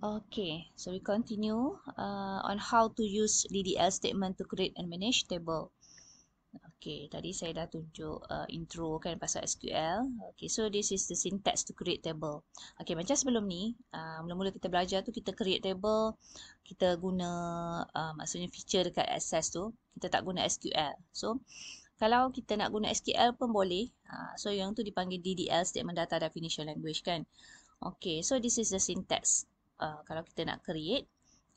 Okay, so we continue uh, on how to use DDL statement to create and manage table. Okay, tadi saya dah tunjuk uh, intro kan pasal SQL. Okay, so this is the syntax to create table. Okay, macam sebelum ni, uh, mula-mula uh, kita belajar tu kita create table, kita guna uh, maksudnya feature dekat access tu, kita tak guna SQL. So, kalau kita nak guna SQL pun boleh. Uh, so, yang tu dipanggil DDL statement data definition language kan. Okay, so this is the syntax. Uh, kalau kita nak create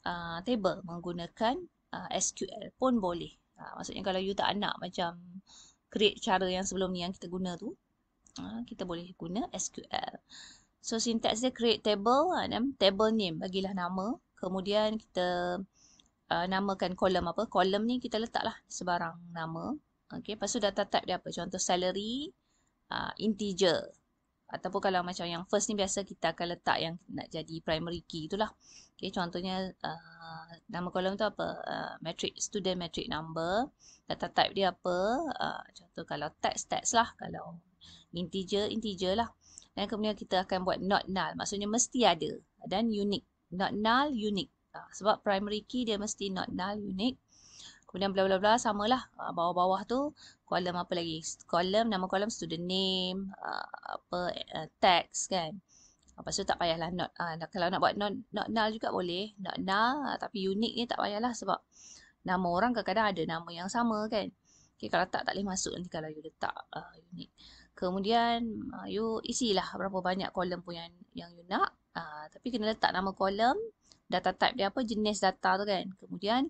uh, table menggunakan uh, SQL pun boleh. Uh, maksudnya kalau you tak nak macam create cara yang sebelum ni yang kita guna tu, uh, kita boleh guna SQL. So syntax dia create table uh, then table name bagilah nama. Kemudian kita uh, namakan kolom apa? Kolom ni kita letaklah sebarang nama. Okay, lepas tu data type dia apa? Contoh salary uh, integer ataupun kalau macam yang first ni biasa kita akan letak yang nak jadi primary key itulah. Okay, contohnya uh, nama kolom tu apa? Uh, metric, student metric number. Data type dia apa? Uh, contoh kalau text, text lah. Kalau integer, integer lah. Dan kemudian kita akan buat not null. Maksudnya mesti ada. Dan unique. Not null, unique. Uh, sebab primary key dia mesti not null, unique. Kemudian bla bla bla samalah uh, bawah-bawah tu kolom apa lagi? Kolom nama kolom student name uh, apa uh, eh, text kan. apa ah, tu tak payahlah not uh, kalau nak buat not, not null juga boleh. Not null tapi unique ni tak payahlah sebab nama orang kadang-kadang ada nama yang sama kan. Okay, kalau tak tak boleh masuk nanti kalau you letak uh, unique. Kemudian uh, you isilah berapa banyak kolom pun yang yang you nak. Uh, tapi kena letak nama kolom, data type dia apa, jenis data tu kan. Kemudian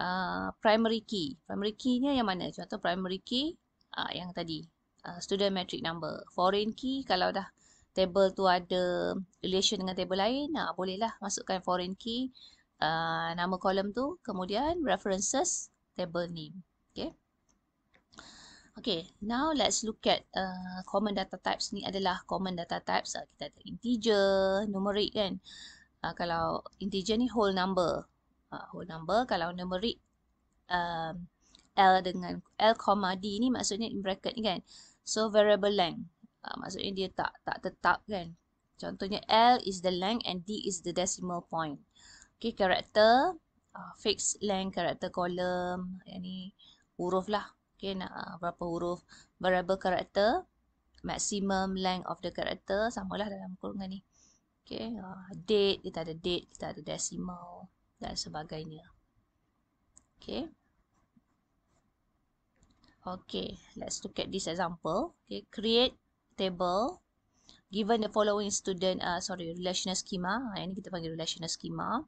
uh, primary key. Primary key-nya yang mana? Contoh primary key uh, yang tadi. Uh, student metric number. Foreign key kalau dah table tu ada relation dengan table lain, uh, bolehlah masukkan foreign key uh, nama kolom tu. Kemudian references table name. Okay. Okay, now let's look at uh, common data types ni adalah common data types. Uh, kita ada integer, numeric kan. Uh, kalau integer ni whole number uh, whole number kalau numeric um, L dengan L, D ni maksudnya in bracket ni kan so variable length uh, maksudnya dia tak tak tetap kan contohnya L is the length and D is the decimal point okay character uh, ah, fixed length character column yang ni huruf lah okay nak uh, berapa huruf variable character maximum length of the character samalah dalam kurungan ni okay uh, date kita ada date kita ada decimal dan sebagainya. Okay. Okay, let's look at this example. Okay, create table. Given the following student, uh, sorry, relational schema. Ha, ini kita panggil relational schema.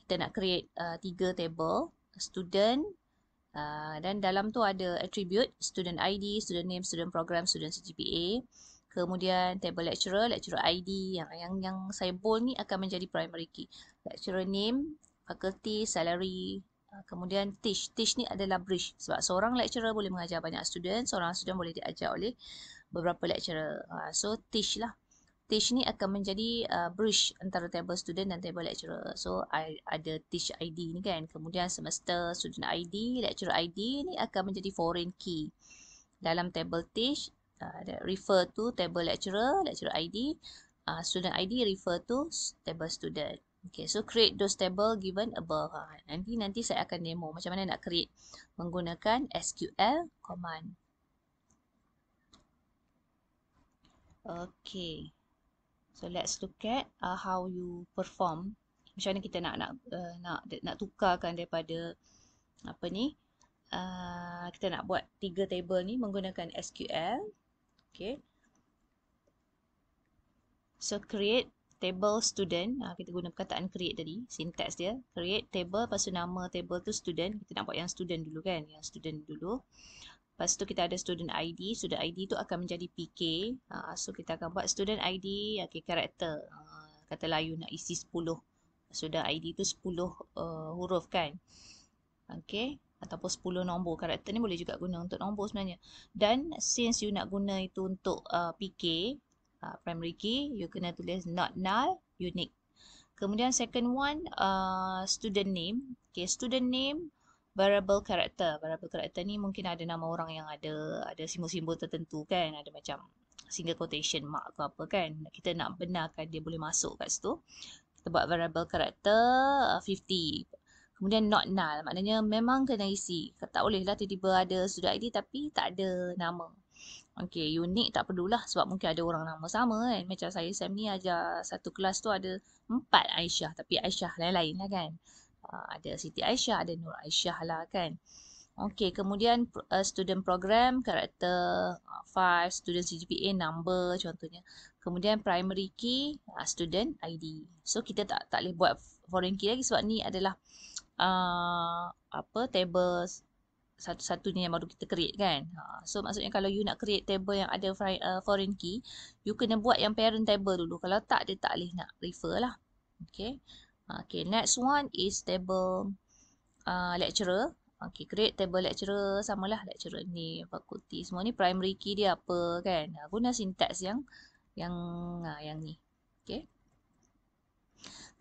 Kita nak create uh, tiga table. Student. Uh, dan dalam tu ada attribute, student ID, student name, student program, student CGPA. Kemudian table lecturer, lecturer ID. Yang yang, yang saya bold ni akan menjadi primary key. Lecturer name, faculty, salary, uh, kemudian teach. Teach ni adalah bridge sebab seorang lecturer boleh mengajar banyak student, seorang student boleh diajar oleh beberapa lecturer. Uh, so teach lah. Teach ni akan menjadi uh, bridge antara table student dan table lecturer. So ada teach ID ni kan. Kemudian semester student ID, lecturer ID ni akan menjadi foreign key. Dalam table teach, uh, refer to table lecturer, lecturer ID. Uh, student ID refer to table student. Okay, so create those table given above. Ha, nanti nanti saya akan demo macam mana nak create menggunakan SQL command. Okay, so let's look at uh, how you perform. Macam mana kita nak nak uh, nak nak tukarkan daripada apa ni? Uh, kita nak buat tiga table ni menggunakan SQL. Okay. So create table student. Uh, kita guna perkataan create tadi, syntax dia. Create table, lepas tu nama table tu student. Kita nak buat yang student dulu kan, yang student dulu. Lepas tu kita ada student ID. Student ID tu akan menjadi PK. Uh, ah, so kita akan buat student ID, okay, ah, character. Uh, kata layu nak isi 10. Student ID tu 10 uh, eh, huruf kan. Okay. Ataupun 10 nombor karakter ni boleh juga guna untuk nombor sebenarnya. Dan since you nak guna itu untuk uh, eh, PK, uh, primary key, you kena tulis not null, unique. Kemudian second one, uh, student name. Okay, student name, variable character. Variable character ni mungkin ada nama orang yang ada ada simbol-simbol tertentu kan. Ada macam single quotation mark ke apa kan. Kita nak benarkan dia boleh masuk kat situ. Kita buat variable character uh, 50. Kemudian not null, maknanya memang kena isi. Tak bolehlah tiba-tiba ada student ID tapi tak ada nama. Okay, unik tak perlulah sebab mungkin ada orang nama sama kan. Macam saya Sam ni ajar satu kelas tu ada empat Aisyah tapi Aisyah lain-lain lah kan. Ah, ada Siti Aisyah, ada Nur Aisyah lah kan. Okay, kemudian uh, student program, karakter 5, uh, student CGPA, number contohnya. Kemudian primary key, uh, student ID. So, kita tak tak boleh buat foreign key lagi sebab ni adalah uh, apa table satu-satunya yang baru kita create kan. Ha, so maksudnya kalau you nak create table yang ada uh, foreign key, you kena buat yang parent table dulu. Kalau tak, dia tak boleh nak refer lah. Okay. Okay, next one is table uh, lecturer. Okay, create table lecturer. Sama lah lecturer ni, fakulti. Semua ni primary key dia apa kan. Ha, guna syntax yang yang ha, yang ni. Okay.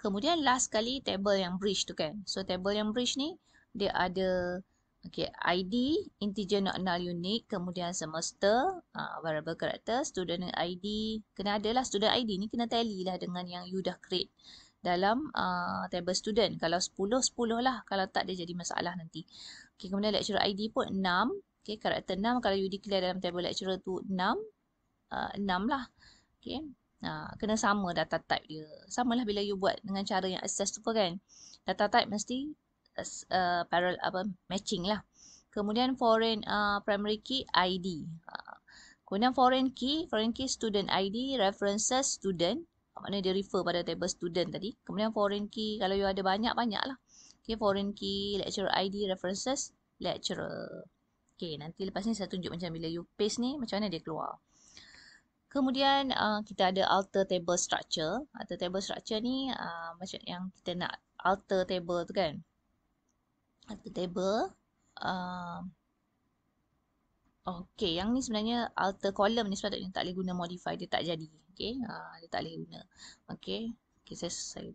Kemudian last kali table yang bridge tu kan. So table yang bridge ni, dia ada Okay, ID, integer not null unique, kemudian semester, uh, ah, variable character, student ID. Kena adalah student ID ni kena tally lah dengan yang you dah create dalam uh, table student. Kalau 10, 10 lah. Kalau tak, dia jadi masalah nanti. Okay, kemudian lecturer ID pun 6. Okay, karakter 6. Kalau you declare dalam table lecturer tu 6, uh, 6 lah. Okay, uh, ah, kena sama data type dia. Sama lah bila you buat dengan cara yang access tu pun kan. Data type mesti uh, parallel apa matching lah. Kemudian foreign uh, primary key ID. Uh, kemudian foreign key, foreign key student ID, references student. Maknanya dia refer pada table student tadi. Kemudian foreign key, kalau you ada banyak, banyak lah. Okay, foreign key, lecturer ID, references, lecturer. Okay, nanti lepas ni saya tunjuk macam bila you paste ni, macam mana dia keluar. Kemudian uh, kita ada alter table structure. Alter table structure ni uh, macam yang kita nak alter table tu kan at the table. Um, okay, yang ni sebenarnya alter column ni sebenarnya tak boleh guna modify. Dia tak jadi. Okay, uh, dia tak boleh guna. Okay, okay saya, saya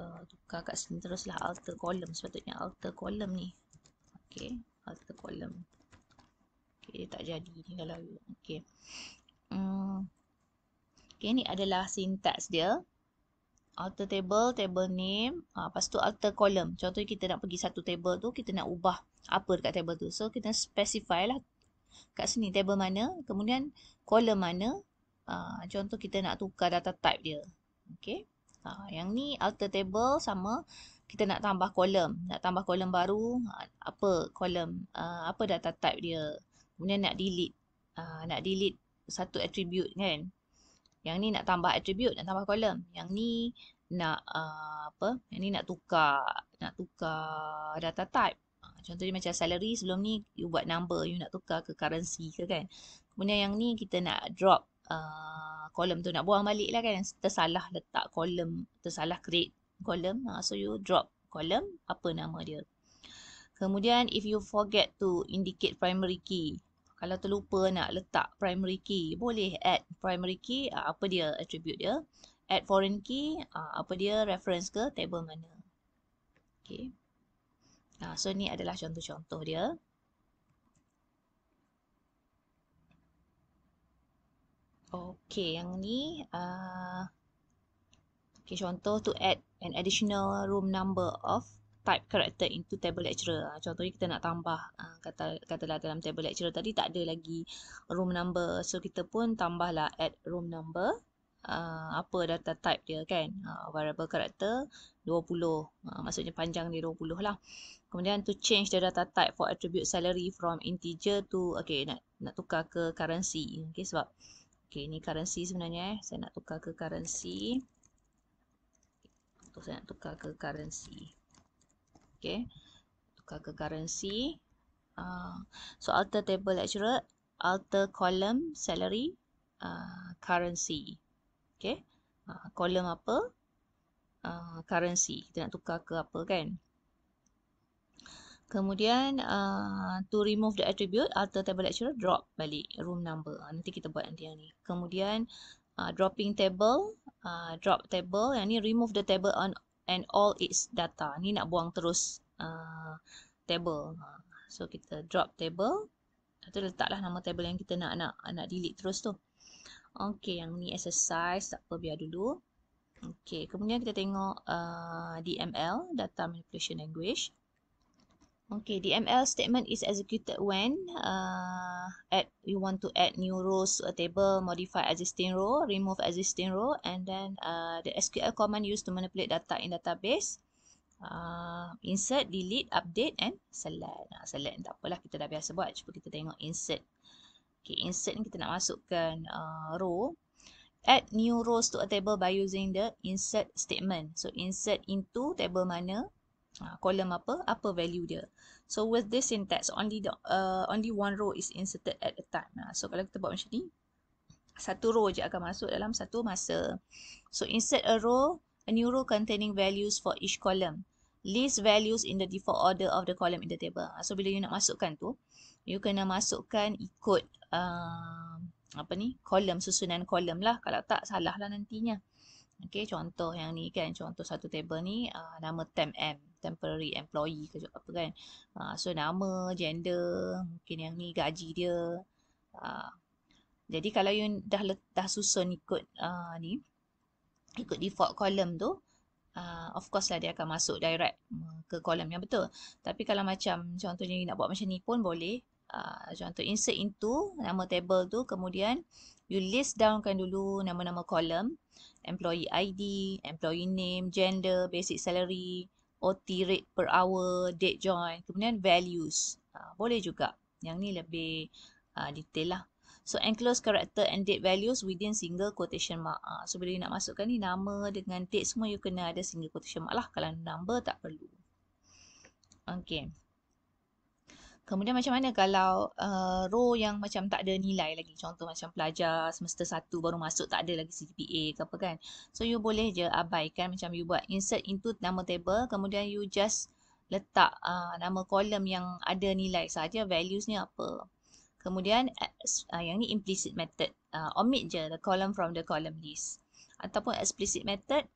uh, tukar kat sini teruslah alter column. Sepatutnya alter column ni. Okay, alter column. Okay, dia tak jadi ni kalau. Okay. Um, okay, ni adalah syntax dia alter table, table name, uh, lepas tu alter column. Contohnya kita nak pergi satu table tu, kita nak ubah apa dekat table tu. So kita specify lah kat sini table mana, kemudian column mana. Uh, contoh kita nak tukar data type dia. Okay. Uh, ah, yang ni alter table sama kita nak tambah kolom. Nak tambah kolom baru, apa kolom, apa data type dia. Kemudian nak delete. Uh, nak delete satu attribute kan. Yang ni nak tambah atribut nak tambah kolom. Yang ni nak uh, apa? Yang ni nak tukar, nak tukar data type. Ha, contohnya macam salary sebelum ni you buat number, you nak tukar ke currency ke kan. Kemudian yang ni kita nak drop kolom uh, tu nak buang balik lah kan. Tersalah letak kolom, tersalah create kolom. Uh, ha, so you drop kolom apa nama dia. Kemudian if you forget to indicate primary key, kalau terlupa nak letak primary key boleh add primary key uh, apa dia attribute dia add foreign key uh, apa dia reference ke table mana okay nah uh, so ni adalah contoh-contoh dia okay yang ni uh, okey contoh to add an additional room number of type character into table lecturer. Ah, contohnya kita nak tambah ah, kata katalah dalam table lecturer tadi tak ada lagi room number. So kita pun tambahlah add room number uh, apa data type dia kan. Uh, variable character 20. Uh, maksudnya panjang dia 20 lah. Kemudian to change the data type for attribute salary from integer to okay nak nak tukar ke currency. Okay sebab okay ni currency sebenarnya eh. Saya nak tukar ke currency. Tu saya nak tukar ke currency. Okay. Tukar ke currency. Uh, so, alter table lecturer. Alter column salary. Uh, currency. Okay. Ah, column apa? Uh, currency. Kita nak tukar ke apa kan? Kemudian, uh, to remove the attribute, alter table lecturer, drop balik room number. Nanti kita buat nanti yang ni. Kemudian, uh, dropping table, uh, drop table. Yang ni, remove the table on and all its data. Ni nak buang terus uh, table. Ha. So kita drop table. Atau letaklah nama table yang kita nak nak nak delete terus tu. Okay, yang ni exercise. Tak apa, biar dulu. Okay, kemudian kita tengok uh, DML, Data Manipulation Language. Okay, the ML statement is executed when uh, add, we want to add new rows to a table, modify existing row, remove existing row, and then uh, the SQL command used to manipulate data in database. Uh, insert, delete, update, and select. Nah, select, tak apalah, kita dah biasa buat. Cuba kita tengok insert. Okay, insert ni kita nak masukkan uh, row. Add new rows to a table by using the insert statement. So, insert into table mana kolom ha, uh, apa apa value dia so with this syntax only the uh, only one row is inserted at a time nah, ha, so kalau kita buat macam ni satu row je akan masuk dalam satu masa so insert a row a new row containing values for each column list values in the default order of the column in the table ha, so bila you nak masukkan tu you kena masukkan ikut uh, apa ni kolom susunan kolom lah kalau tak salah lah nantinya Okay, contoh yang ni kan, contoh satu table ni uh, nama m Temporary Employee ke apa kan. Uh, so, nama, gender, mungkin yang ni gaji dia. Uh, jadi, kalau you dah, letak susun ikut uh, ni, ikut default column tu, uh, of course lah dia akan masuk direct ke column yang betul. Tapi kalau macam contohnya you nak buat macam ni pun boleh contoh ah, insert into nama table tu kemudian you list downkan dulu nama-nama kolom employee ID, employee name, gender, basic salary, OT rate per hour, date join, kemudian values. Ha, boleh juga. Yang ni lebih ha, detail lah. So enclose character and date values within single quotation mark. Ha, so bila nak masukkan ni nama dengan date semua you kena ada single quotation mark lah. Kalau number tak perlu. Okay. Kemudian macam mana kalau uh, row yang macam tak ada nilai lagi. Contoh macam pelajar semester 1 baru masuk tak ada lagi CTPA ke apa kan. So you boleh je abaikan macam you buat insert into nama table. Kemudian you just letak uh, nama kolom yang ada nilai saja values ni apa. Kemudian uh, yang ni implicit method. Uh, omit je the column from the column list. Ataupun explicit method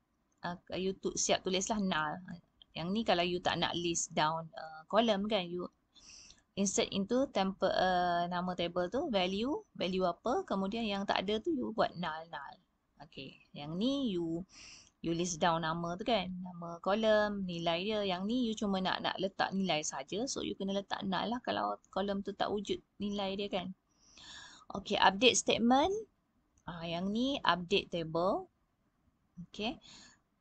uh, you tu, siap tulislah null. Yang ni kalau you tak nak list down uh, column kan you insert into tempe, uh, nama table tu value, value apa, kemudian yang tak ada tu you buat null, null. Okay, yang ni you you list down nama tu kan, nama kolom, nilai dia. Yang ni you cuma nak nak letak nilai saja, so you kena letak null lah kalau kolom tu tak wujud nilai dia kan. Okay, update statement. Ah, yang ni update table. Okay,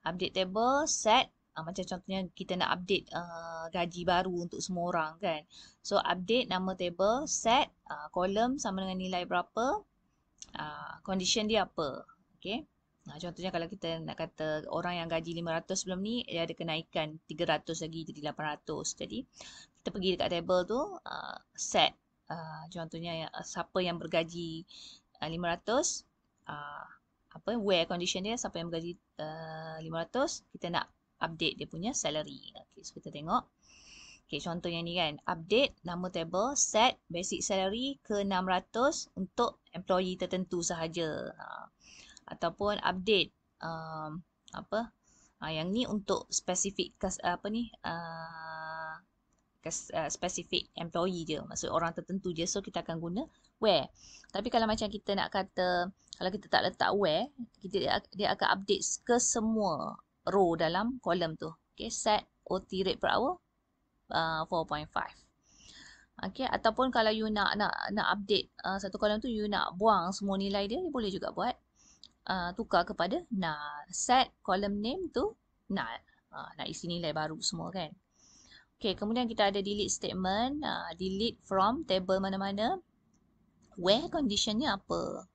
update table set Uh, macam contohnya kita nak update uh, gaji baru untuk semua orang kan. So update nama table, set, ah, column sama dengan nilai berapa, uh, condition dia apa. Okay. Nah, contohnya kalau kita nak kata orang yang gaji RM500 sebelum ni, dia ada kenaikan RM300 lagi jadi RM800. Jadi kita pergi dekat table tu, uh, set. Uh, contohnya uh, siapa yang bergaji RM500, uh, apa, where condition dia, siapa yang bergaji RM500, uh, kita nak update dia punya salary. Okay, so kita tengok. Okay, contoh yang ni kan. Update, nama table, set basic salary ke 600 untuk employee tertentu sahaja. Ha. Ataupun update, um, apa, Ha, yang ni untuk specific apa ni uh, specific employee je maksud orang tertentu je so kita akan guna where tapi kalau macam kita nak kata kalau kita tak letak where kita dia akan update ke semua row dalam kolom tu. Okay, set OT rate per hour uh, 4.5. Okay, ataupun kalau you nak nak nak update uh, satu kolom tu, you nak buang semua nilai dia, you boleh juga buat. Uh, tukar kepada null. Set kolom name tu null. Uh, nak isi nilai baru semua kan. Okay, kemudian kita ada delete statement. Uh, delete from table mana-mana. Where conditionnya apa?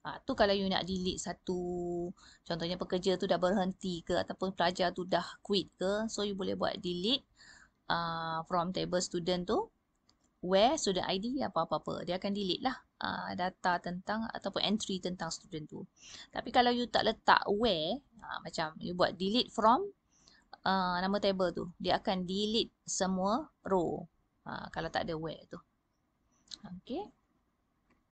Ha, tu kalau you nak delete satu contohnya pekerja tu dah berhenti ke ataupun pelajar tu dah quit ke so you boleh buat delete uh, from table student tu where student ID apa-apa-apa dia akan delete lah uh, data tentang ataupun entry tentang student tu tapi kalau you tak letak where uh, macam you buat delete from uh, nama table tu dia akan delete semua row uh, kalau tak ada where tu okay